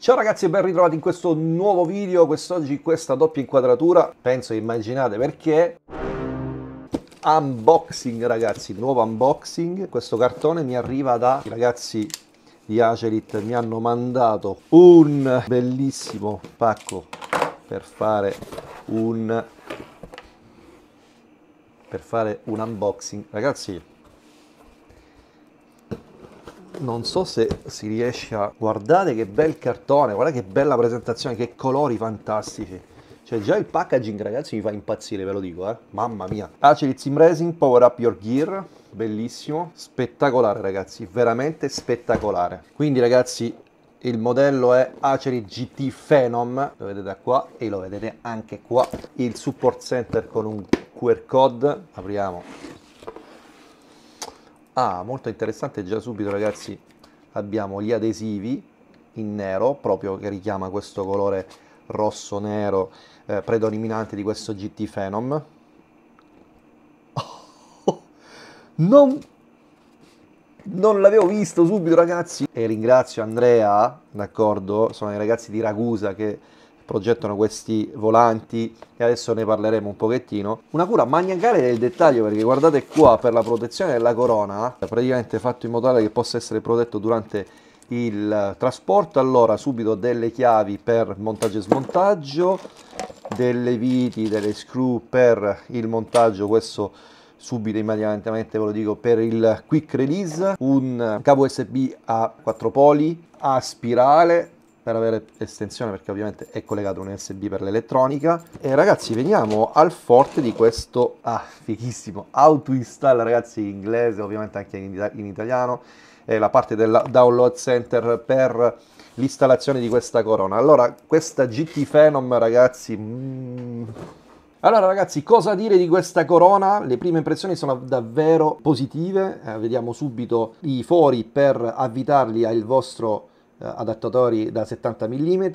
Ciao ragazzi e ben ritrovati in questo nuovo video, quest'oggi questa doppia inquadratura, penso che immaginate perché. Unboxing ragazzi, nuovo unboxing, questo cartone mi arriva da i ragazzi di Acerit, mi hanno mandato un bellissimo pacco per fare un, per fare un unboxing. Ragazzi, non so se si riesce a guardare che bel cartone guarda che bella presentazione che colori fantastici cioè già il packaging ragazzi mi fa impazzire ve lo dico eh mamma mia Acid Sim Racing Power Up Your Gear bellissimo spettacolare ragazzi veramente spettacolare quindi ragazzi il modello è Aceri GT Phenom lo vedete qua e lo vedete anche qua il support center con un QR code apriamo Ah, molto interessante già subito ragazzi, abbiamo gli adesivi in nero, proprio che richiama questo colore rosso-nero eh, predominante di questo GT Phenom. non non l'avevo visto subito ragazzi e ringrazio Andrea, d'accordo, sono i ragazzi di Ragusa che progettano questi volanti e adesso ne parleremo un pochettino. Una cura maniacale nel dettaglio perché guardate qua per la protezione della corona, praticamente fatto in modo tale che possa essere protetto durante il trasporto, allora subito delle chiavi per montaggio e smontaggio, delle viti, delle screw per il montaggio, questo subito immediatamente ve lo dico per il quick release, un cavo USB a 4 poli a spirale per avere estensione perché ovviamente è collegato un USB per l'elettronica e ragazzi veniamo al forte di questo ah fighissimo auto install ragazzi in inglese ovviamente anche in, ita in italiano è la parte del download center per l'installazione di questa corona allora questa GT Phenom ragazzi mm, allora ragazzi, cosa dire di questa corona? Le prime impressioni sono davvero positive, eh, vediamo subito i fori per avvitarli al vostro adattatori da 70 mm,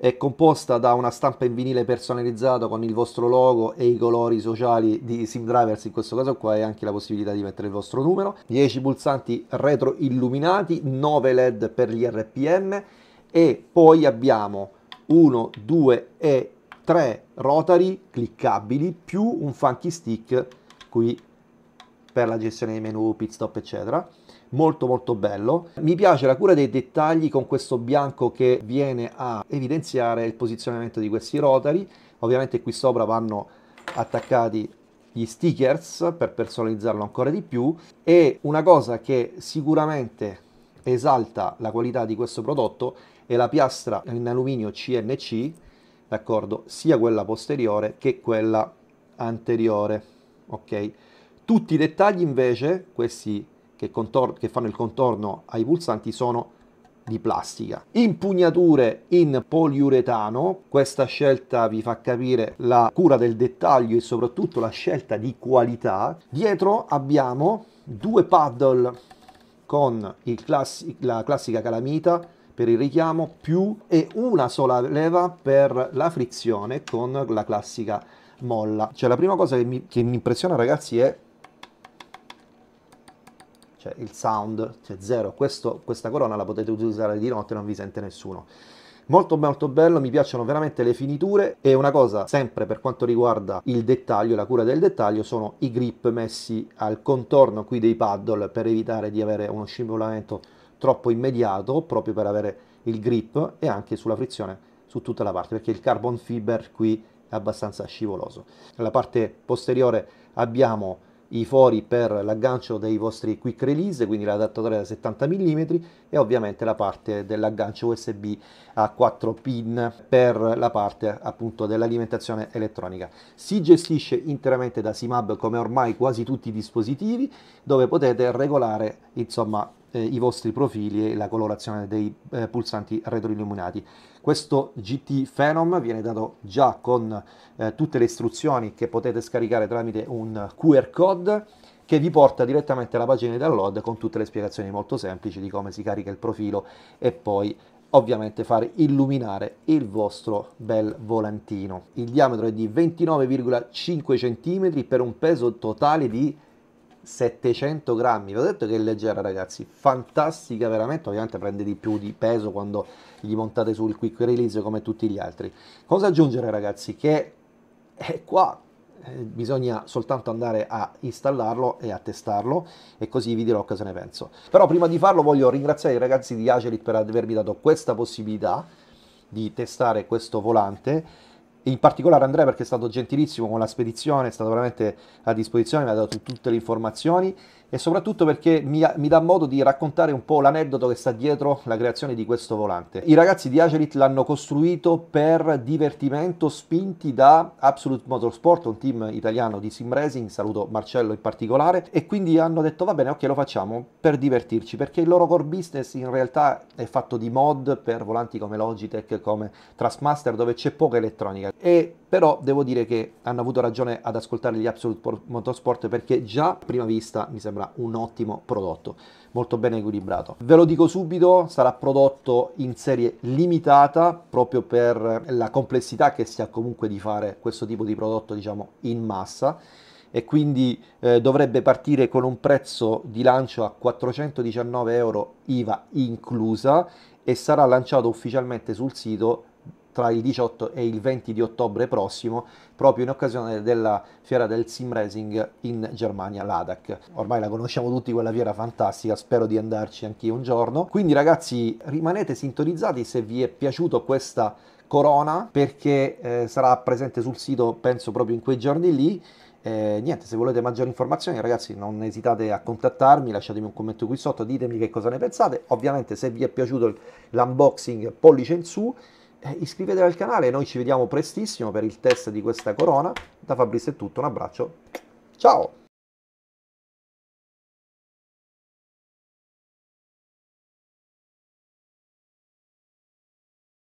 è composta da una stampa in vinile personalizzato con il vostro logo e i colori sociali di SimDrivers, in questo caso qua è anche la possibilità di mettere il vostro numero, 10 pulsanti retro illuminati, 9 LED per gli RPM e poi abbiamo 1, 2 e 3 rotari cliccabili più un funky stick qui per la gestione dei menu, pit stop eccetera molto molto bello. Mi piace la cura dei dettagli con questo bianco che viene a evidenziare il posizionamento di questi rotari. Ovviamente qui sopra vanno attaccati gli stickers per personalizzarlo ancora di più e una cosa che sicuramente esalta la qualità di questo prodotto è la piastra in alluminio CNC, d'accordo, sia quella posteriore che quella anteriore, ok? Tutti i dettagli invece, questi che, che fanno il contorno ai pulsanti sono di plastica. Impugnature in poliuretano, questa scelta vi fa capire la cura del dettaglio e soprattutto la scelta di qualità. Dietro abbiamo due paddle con classi la classica calamita per il richiamo più e una sola leva per la frizione con la classica molla. Cioè la prima cosa che mi, che mi impressiona ragazzi è cioè il sound, cioè zero, Questo, questa corona la potete utilizzare di notte, non vi sente nessuno. Molto molto bello, mi piacciono veramente le finiture e una cosa sempre per quanto riguarda il dettaglio, la cura del dettaglio, sono i grip messi al contorno qui dei paddle per evitare di avere uno scivolamento troppo immediato, proprio per avere il grip e anche sulla frizione su tutta la parte, perché il carbon fiber qui è abbastanza scivoloso. Nella parte posteriore abbiamo i fori per l'aggancio dei vostri quick release, quindi l'adattatore da 70 mm e ovviamente la parte dell'aggancio USB a 4 pin per la parte appunto dell'alimentazione elettronica. Si gestisce interamente da SIMAB come ormai quasi tutti i dispositivi dove potete regolare insomma eh, i vostri profili e la colorazione dei eh, pulsanti retroilluminati. Questo GT Phenom viene dato già con eh, tutte le istruzioni che potete scaricare tramite un QR code che vi porta direttamente alla pagina di download con tutte le spiegazioni molto semplici di come si carica il profilo e poi ovviamente far illuminare il vostro bel volantino. Il diametro è di 29,5 cm per un peso totale di 700 grammi, vi ho detto che è leggera ragazzi, fantastica veramente, ovviamente prende di più di peso quando gli montate sul quick release come tutti gli altri. Cosa aggiungere ragazzi? Che è qua, eh, bisogna soltanto andare a installarlo e a testarlo e così vi dirò cosa ne penso. Però prima di farlo voglio ringraziare i ragazzi di Acerit per avermi dato questa possibilità di testare questo volante in particolare Andrea perché è stato gentilissimo con la spedizione, è stato veramente a disposizione, mi ha dato tutte le informazioni e soprattutto perché mi, mi, dà modo di raccontare un po' l'aneddoto che sta dietro la creazione di questo volante. I ragazzi di Agelit l'hanno costruito per divertimento spinti da Absolute Motorsport, un team italiano di sim racing, saluto Marcello in particolare, e quindi hanno detto va bene ok lo facciamo per divertirci perché il loro core business in realtà è fatto di mod per volanti come Logitech, come Trustmaster dove c'è poca elettronica e però devo dire che hanno avuto ragione ad ascoltare gli Absolute Motorsport perché già a prima vista mi sembra un ottimo prodotto, molto ben equilibrato. Ve lo dico subito, sarà prodotto in serie limitata proprio per la complessità che si ha comunque di fare questo tipo di prodotto diciamo in massa e quindi eh, dovrebbe partire con un prezzo di lancio a 419 euro IVA inclusa e sarà lanciato ufficialmente sul sito tra il 18 e il 20 di ottobre prossimo, proprio in occasione della fiera del sim racing in Germania, l'ADAC. Ormai la conosciamo tutti quella fiera fantastica, spero di andarci anch'io un giorno. Quindi ragazzi, rimanete sintonizzati se vi è piaciuta questa corona perché eh, sarà presente sul sito penso proprio in quei giorni lì. Eh, niente, se volete maggiori informazioni, ragazzi, non esitate a contattarmi, lasciatemi un commento qui sotto, ditemi che cosa ne pensate. Ovviamente, se vi è piaciuto l'unboxing, pollice in su. Eh, iscrivetevi al canale, noi ci vediamo prestissimo per il test di questa corona. Da Fabrizio è tutto, un abbraccio, ciao!